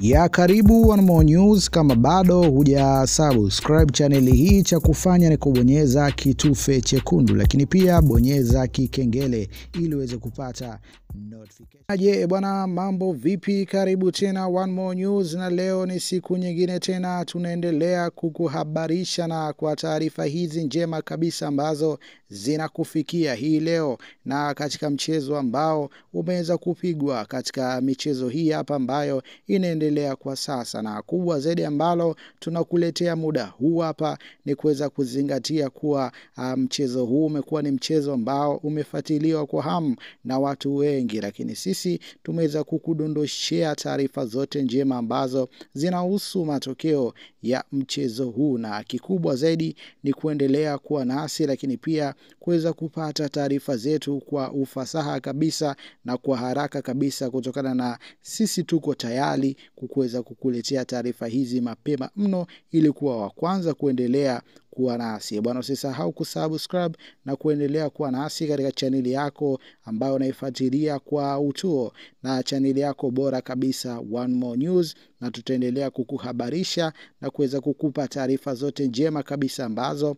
ya karibu One More News. Kama bado huja subscribe chaneli hii, cha kufanya ni kubonyeza kitufe chekundu, lakini pia bonyeza kikengele ili uweze kupata notification. Aje e bwana, mambo vipi? Karibu tena One More News, na leo ni siku nyingine tena tunaendelea kukuhabarisha na kwa taarifa hizi njema kabisa ambazo zinakufikia hii leo, na katika mchezo ambao umeweza kupigwa katika michezo hii hapa ambayo inaendelea yanayoendelea kwa sasa, na kubwa zaidi ambalo tunakuletea muda huu hapa ni kuweza kuzingatia kuwa ah, mchezo um, huu umekuwa ni mchezo ambao umefuatiliwa kwa hamu na watu wengi, lakini sisi tumeweza kukudondoshea taarifa zote njema ambazo zinahusu matokeo ya mchezo huu, na kikubwa zaidi ni kuendelea kuwa nasi, lakini pia kuweza kupata taarifa zetu kwa ufasaha kabisa na kwa haraka kabisa, kutokana na sisi tuko tayari kuweza kukuletea taarifa hizi mapema mno ili kuwa wa kwanza kuendelea kuwa nasi. Bwana, usisahau kusubscribe na kuendelea kuwa nasi katika chaneli yako ambayo unaifuatilia kwa utuo na chaneli yako bora kabisa One More News, na tutaendelea kukuhabarisha na kuweza kukupa taarifa zote njema kabisa ambazo